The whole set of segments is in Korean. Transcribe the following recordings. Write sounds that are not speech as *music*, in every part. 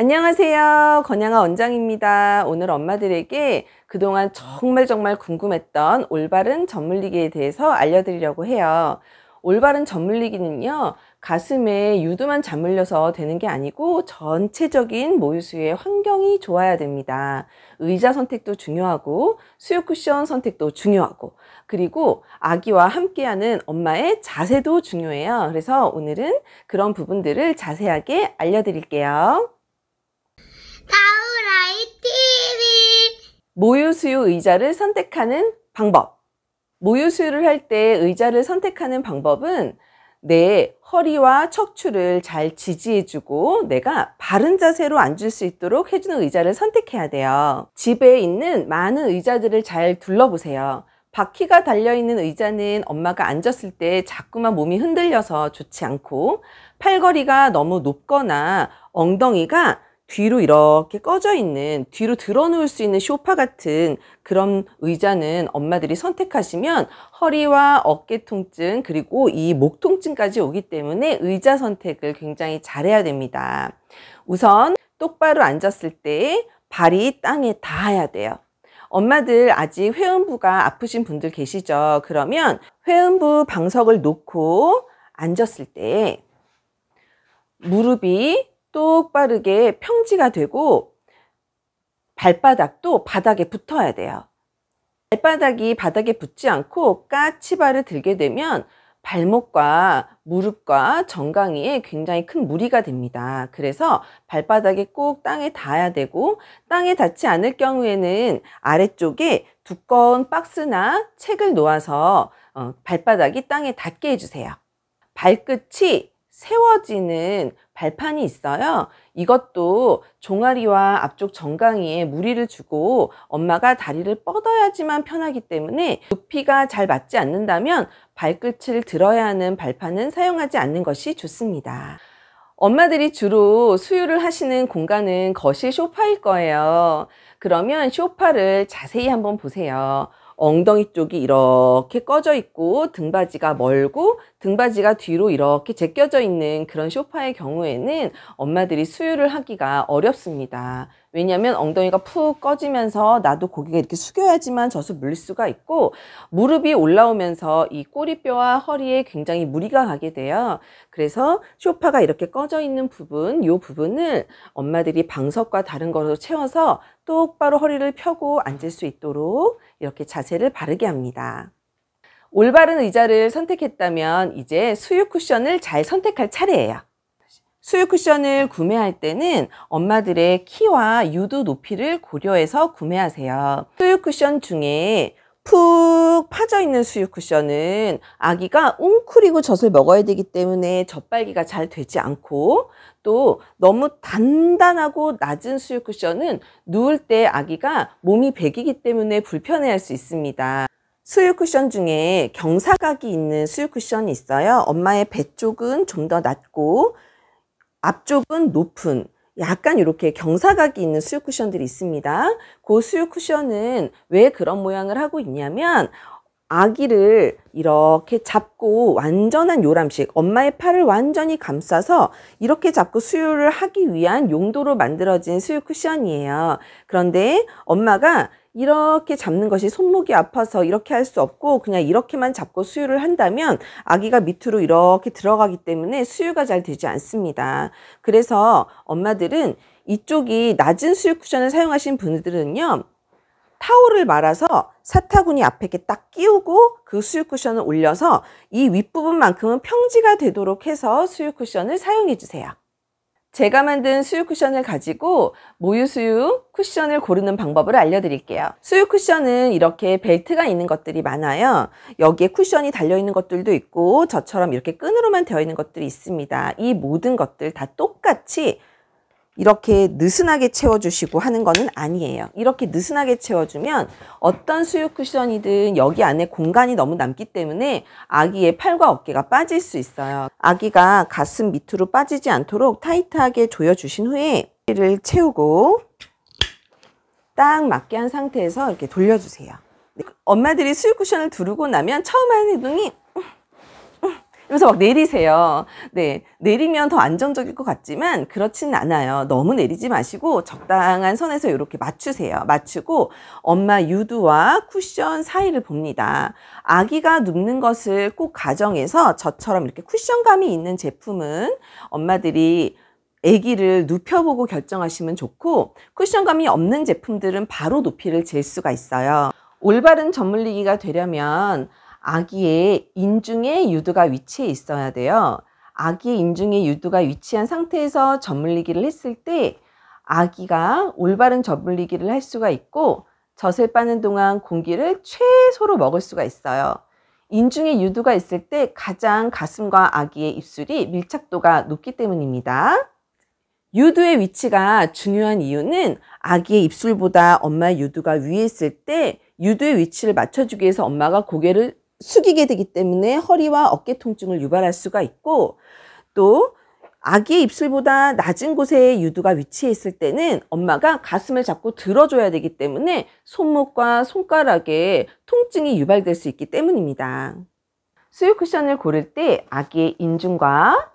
안녕하세요. 건양아 원장입니다. 오늘 엄마들에게 그동안 정말 정말 궁금했던 올바른 젖물리기에 대해서 알려드리려고 해요. 올바른 젖물리기는요. 가슴에 유두만 잠물려서 되는 게 아니고 전체적인 모유수의 환경이 좋아야 됩니다. 의자 선택도 중요하고 수유 쿠션 선택도 중요하고 그리고 아기와 함께하는 엄마의 자세도 중요해요. 그래서 오늘은 그런 부분들을 자세하게 알려드릴게요. 다우라이 TV 모유수유 의자를 선택하는 방법 모유수유를 할 때 의자를 선택하는 방법은 내 허리와 척추를 잘 지지해주고 내가 바른 자세로 앉을 수 있도록 해주는 의자를 선택해야 돼요. 집에 있는 많은 의자들을 잘 둘러보세요. 바퀴가 달려있는 의자는 엄마가 앉았을 때 자꾸만 몸이 흔들려서 좋지 않고 팔걸이가 너무 높거나 엉덩이가 뒤로 이렇게 꺼져 있는 뒤로 드러 누울 수 있는 쇼파 같은 그런 의자는 엄마들이 선택하시면 허리와 어깨 통증 그리고 이 목 통증까지 오기 때문에 의자 선택을 굉장히 잘해야 됩니다. 우선 똑바로 앉았을 때 발이 땅에 닿아야 돼요. 엄마들 아직 회음부가 아프신 분들 계시죠? 그러면 회음부 방석을 놓고 앉았을 때 무릎이 똑바르게 평지가 되고 발바닥도 바닥에 붙어야 돼요. 발바닥이 바닥에 붙지 않고 까치발을 들게 되면 발목과 무릎과 정강이에 굉장히 큰 무리가 됩니다. 그래서 발바닥이 꼭 땅에 닿아야 되고 땅에 닿지 않을 경우에는 아래쪽에 두꺼운 박스나 책을 놓아서 어, 발바닥이 땅에 닿게 해주세요. 발끝이 세워지는 발판이 있어요. 이것도 종아리와 앞쪽 정강이에 무리를 주고 엄마가 다리를 뻗어야지만 편하기 때문에 높이가 잘 맞지 않는다면 발끝을 들어야 하는 발판은 사용하지 않는 것이 좋습니다. 엄마들이 주로 수유를 하시는 공간은 거실 쇼파일 거예요. 그러면 쇼파를 자세히 한번 보세요. 엉덩이 쪽이 이렇게 꺼져 있고 등받이가 멀고 등받이가 뒤로 이렇게 제껴져 있는 그런 쇼파의 경우에는 엄마들이 수유를 하기가 어렵습니다. 왜냐하면 엉덩이가 푹 꺼지면서 나도 고개가 이렇게 숙여야지만 젖을 물릴 수가 있고 무릎이 올라오면서 이 꼬리뼈와 허리에 굉장히 무리가 가게 돼요. 그래서 쇼파가 이렇게 꺼져 있는 부분, 이 부분을 엄마들이 방석과 다른 걸로 채워서 똑바로 허리를 펴고 앉을 수 있도록 이렇게 자세를 바르게 합니다. 올바른 의자를 선택했다면 이제 수유 쿠션을 잘 선택할 차례예요. 수유 쿠션을 구매할 때는 엄마들의 키와 유두 높이를 고려해서 구매하세요. 수유 쿠션 중에 푹 파져있는 수유 쿠션은 아기가 웅크리고 젖을 먹어야 되기 때문에 젖발기가 잘 되지 않고 또 너무 단단하고 낮은 수유 쿠션은 누울 때 아기가 몸이 베기기 때문에 불편해할 수 있습니다. 수유 쿠션 중에 경사각이 있는 수유 쿠션이 있어요. 엄마의 배 쪽은 좀 더 낮고 앞쪽은 높은 약간 이렇게 경사각이 있는 수유 쿠션들이 있습니다. 그 수유 쿠션은 왜 그런 모양을 하고 있냐면 아기를 이렇게 잡고 완전한 요람식 엄마의 팔을 완전히 감싸서 이렇게 잡고 수유를 하기 위한 용도로 만들어진 수유 쿠션이에요. 그런데 엄마가 이렇게 잡는 것이 손목이 아파서 이렇게 할 수 없고 그냥 이렇게만 잡고 수유를 한다면 아기가 밑으로 이렇게 들어가기 때문에 수유가 잘 되지 않습니다. 그래서 엄마들은 이쪽이 낮은 수유 쿠션을 사용하신 분들은요. 타올을 말아서 사타구니 앞에 이렇게 딱 끼우고 그 수유 쿠션을 올려서 이 윗부분만큼은 평지가 되도록 해서 수유 쿠션을 사용해 주세요. 제가 만든 수유 쿠션을 가지고 모유 수유 쿠션을 고르는 방법을 알려드릴게요. 수유 쿠션은 이렇게 벨트가 있는 것들이 많아요. 여기에 쿠션이 달려있는 것들도 있고 저처럼 이렇게 끈으로만 되어 있는 것들이 있습니다. 이 모든 것들 다 똑같이 이렇게 느슨하게 채워주시고 하는 거는 아니에요. 이렇게 느슨하게 채워주면 어떤 수유 쿠션이든 여기 안에 공간이 너무 남기 때문에 아기의 팔과 어깨가 빠질 수 있어요. 아기가 가슴 밑으로 빠지지 않도록 타이트하게 조여주신 후에 를 채우고 딱 맞게 한 상태에서 이렇게 돌려주세요. 엄마들이 수유 쿠션을 두르고 나면 처음 하는 행동이 이러면서 막 내리세요. 네, 내리면 더 안정적일 것 같지만 그렇진 않아요. 너무 내리지 마시고 적당한 선에서 이렇게 맞추세요. 맞추고 엄마 유두와 쿠션 사이를 봅니다. 아기가 눕는 것을 꼭 가정해서 저처럼 이렇게 쿠션감이 있는 제품은 엄마들이 아기를 눕혀보고 결정하시면 좋고 쿠션감이 없는 제품들은 바로 높이를 잴 수가 있어요. 올바른 전물리기가 되려면 아기의 인중의 유두가 위치해 있어야 돼요. 아기의 인중의 유두가 위치한 상태에서 젖물리기를 했을 때 아기가 올바른 젖물리기를 할 수가 있고 젖을 빠는 동안 공기를 최소로 먹을 수가 있어요. 인중의 유두가 있을 때 가장 가슴과 아기의 입술이 밀착도가 높기 때문입니다. 유두의 위치가 중요한 이유는 아기의 입술보다 엄마의 유두가 위에 있을 때 유두의 위치를 맞춰주기 위해서 엄마가 고개를 숙이게 되기 때문에 허리와 어깨 통증을 유발할 수가 있고 또 아기의 입술보다 낮은 곳에 유두가 위치해 있을 때는 엄마가 가슴을 잡고 들어줘야 되기 때문에 손목과 손가락에 통증이 유발될 수 있기 때문입니다. 수유 쿠션을 고를 때 아기의 인중과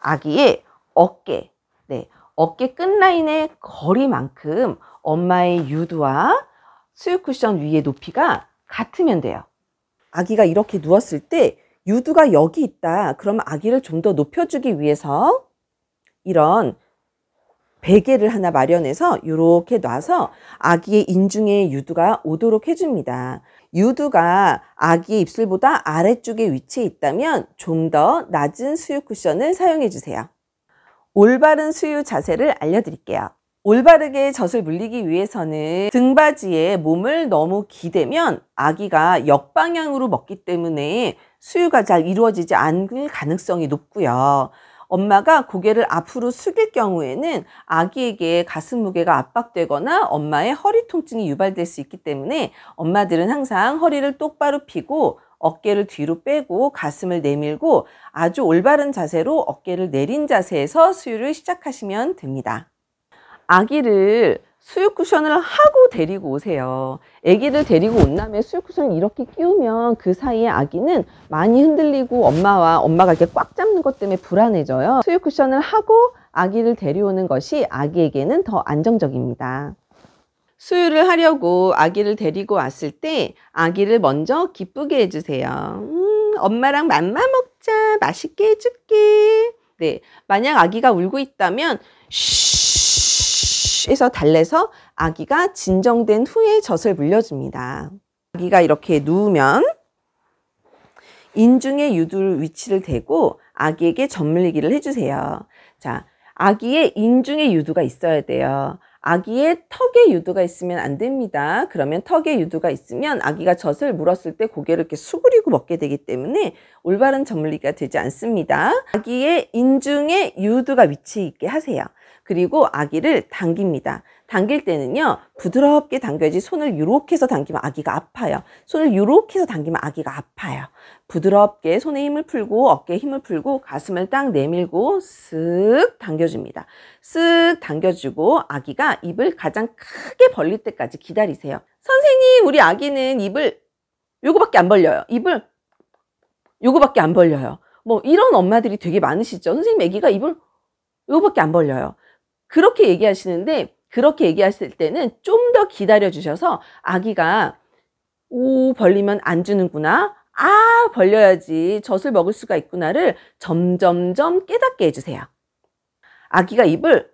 아기의 어깨, 네, 어깨 끝라인의 거리만큼 엄마의 유두와 수유 쿠션 위의 높이가 같으면 돼요. 아기가 이렇게 누웠을 때 유두가 여기 있다. 그럼 아기를 좀 더 높여주기 위해서 이런 베개를 하나 마련해서 이렇게 놔서 아기의 인중에 유두가 오도록 해줍니다. 유두가 아기의 입술보다 아래쪽에 위치해 있다면 좀 더 낮은 수유 쿠션을 사용해 주세요. 올바른 수유 자세를 알려드릴게요. 올바르게 젖을 물리기 위해서는 등받이에 몸을 너무 기대면 아기가 역방향으로 먹기 때문에 수유가 잘 이루어지지 않을 가능성이 높고요. 엄마가 고개를 앞으로 숙일 경우에는 아기에게 가슴 무게가 압박되거나 엄마의 허리 통증이 유발될 수 있기 때문에 엄마들은 항상 허리를 똑바로 피고 어깨를 뒤로 빼고 가슴을 내밀고 아주 올바른 자세로 어깨를 내린 자세에서 수유를 시작하시면 됩니다. 아기를 수유 쿠션을 하고 데리고 오세요. 아기를 데리고 온 다음에 수유 쿠션을 이렇게 끼우면 그 사이에 아기는 많이 흔들리고 엄마와 엄마가 이렇게 꽉 잡는 것 때문에 불안해져요. 수유 쿠션을 하고 아기를 데려오는 것이 아기에게는 더 안정적입니다. 수유를 하려고 아기를 데리고 왔을 때 아기를 먼저 기쁘게 해주세요. 음, 엄마랑 맘마 먹자. 맛있게 해줄게. 네, 만약 아기가 울고 있다면 쉬 쥐에서 달래서 아기가 진정된 후에 젖을 물려줍니다. 아기가 이렇게 누우면 인중의 유두를 위치를 대고 아기에게 젖물리기를 해주세요. 자, 아기의 인중의 유두가 있어야 돼요. 아기의 턱에 유두가 있으면 안 됩니다. 그러면 턱에 유두가 있으면 아기가 젖을 물었을 때 고개를 이렇게 수그리고 먹게 되기 때문에 올바른 젖물리기가 되지 않습니다. 아기의 인중에 유두가 위치 있게 하세요. 그리고 아기를 당깁니다. 당길 때는요 부드럽게 당겨야지 손을 이렇게 해서 당기면 아기가 아파요 손을 이렇게 해서 당기면 아기가 아파요 부드럽게 손에 힘을 풀고 어깨에 힘을 풀고 가슴을 딱 내밀고 쓱 당겨줍니다 쓱 당겨주고 아기가 입을 가장 크게 벌릴 때까지 기다리세요 선생님 우리 아기는 입을 요거밖에 안 벌려요 입을 요거밖에 안 벌려요 뭐 이런 엄마들이 되게 많으시죠 선생님 아기가 입을 요거밖에 안 벌려요 그렇게 얘기하시는데 그렇게 얘기하실 때는 좀 더 기다려 주셔서 아기가 오 벌리면 안 주는구나 아 벌려야지 젖을 먹을 수가 있구나를 점점점 깨닫게 해주세요 아기가 입을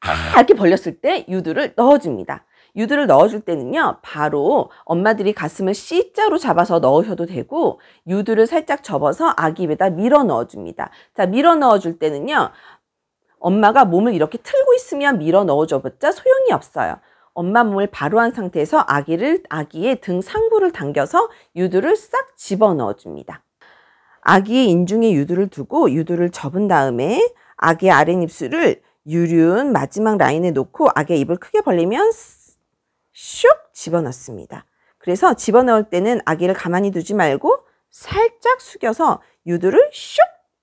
아 이렇게 벌렸을 때 유두를 넣어줍니다 유두를 넣어줄 때는요 바로 엄마들이 가슴을 C자로 잡아서 넣으셔도 되고 유두를 살짝 접어서 아기 입에다 밀어 넣어줍니다 자 밀어 넣어줄 때는요 엄마가 몸을 이렇게 틀고 있으면 밀어 넣어줘봤자 소용이 없어요. 엄마 몸을 바로한 상태에서 아기를 아기의 등 상부를 당겨서 유두를 싹 집어 넣어줍니다. 아기의 인중에 유두를 두고 유두를 접은 다음에 아기의 아랫입술을 유륜 마지막 라인에 놓고 아기의 입을 크게 벌리면 슉 집어넣습니다. 그래서 집어넣을 때는 아기를 가만히 두지 말고 살짝 숙여서 유두를 슉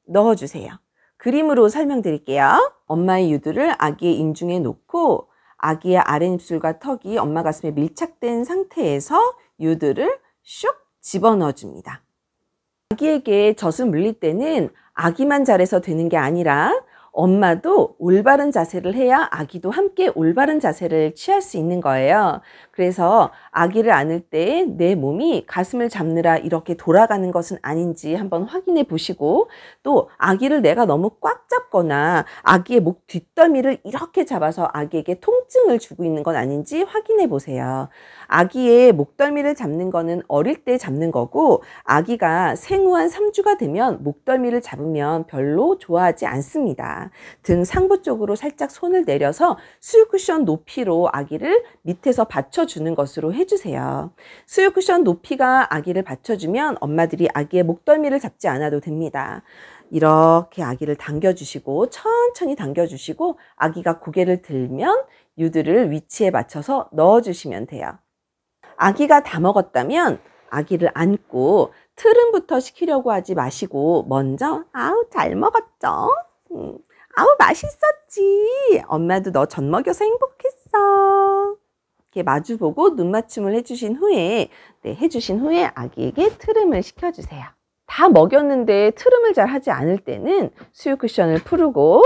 넣어주세요. 그림으로 설명드릴게요. 엄마의 유두를 아기의 인중에 놓고 아기의 아랫입술과 턱이 엄마 가슴에 밀착된 상태에서 유두를 슉 집어넣어 줍니다. 아기에게 젖을 물릴 때는 아기만 잘해서 되는 게 아니라 엄마도 올바른 자세를 해야 아기도 함께 올바른 자세를 취할 수 있는 거예요. 그래서 아기를 안을 때 내 몸이 가슴을 잡느라 이렇게 돌아가는 것은 아닌지 한번 확인해 보시고 또 아기를 내가 너무 꽉 잡거나 아기의 목 뒷더미를 이렇게 잡아서 아기에게 통증을 주고 있는 건 아닌지 확인해 보세요. 아기의 목덜미를 잡는 거는 어릴 때 잡는 거고 아기가 생후한 3주가 되면 목덜미를 잡으면 별로 좋아하지 않습니다. 등 상부 쪽으로 살짝 손을 내려서 수유쿠션 높이로 아기를 밑에서 받쳐 받쳐주는 것으로 해주세요. 수유 쿠션 높이가 아기를 받쳐주면 엄마들이 아기의 목덜미를 잡지 않아도 됩니다. 이렇게 아기를 당겨주시고 천천히 당겨주시고 아기가 고개를 들면 유두를 위치에 맞춰서 넣어주시면 돼요. 아기가 다 먹었다면 아기를 안고 트름부터 시키려고 하지 마시고 먼저 아우 잘 먹었죠? 음, 아우 맛있었지? 엄마도 너 젖 먹여서 행복했어. 이렇게 예, 마주보고 눈맞춤을 해주신 후에 네, 해주신 후에 아기에게 트름을 시켜주세요. 다 먹였는데 트름을 잘 하지 않을 때는 수유 쿠션을 풀고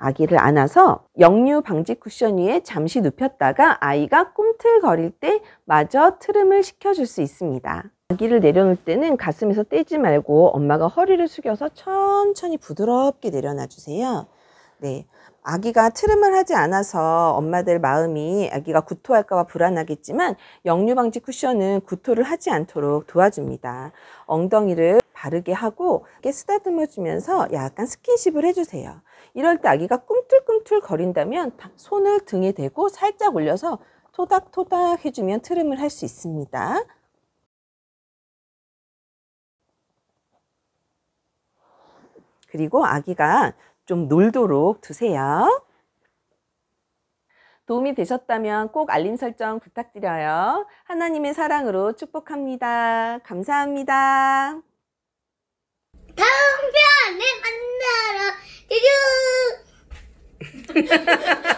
아기를 안아서 역류 방지 쿠션 위에 잠시 눕혔다가 아이가 꿈틀거릴 때 마저 트름을 시켜줄 수 있습니다. 아기를 내려놓을 때는 가슴에서 떼지 말고 엄마가 허리를 숙여서 천천히 부드럽게 내려놔 주세요. 네, 아기가 트름을 하지 않아서 엄마들 마음이 아기가 구토할까봐 불안하겠지만 역류방지 쿠션은 구토를 하지 않도록 도와줍니다. 엉덩이를 바르게 하고 이렇게 쓰다듬어 주면서 약간 스킨십을 해주세요. 이럴 때 아기가 꿈틀꿈틀 거린다면 손을 등에 대고 살짝 올려서 토닥토닥 해주면 트림을 할 수 있습니다. 그리고 아기가 좀 놀도록 두세요. 도움이 되셨다면 꼭 알림 설정 부탁드려요. 하나님의 사랑으로 축복합니다. 감사합니다. 다음 편에 만나러 쭈쭈 *laughs*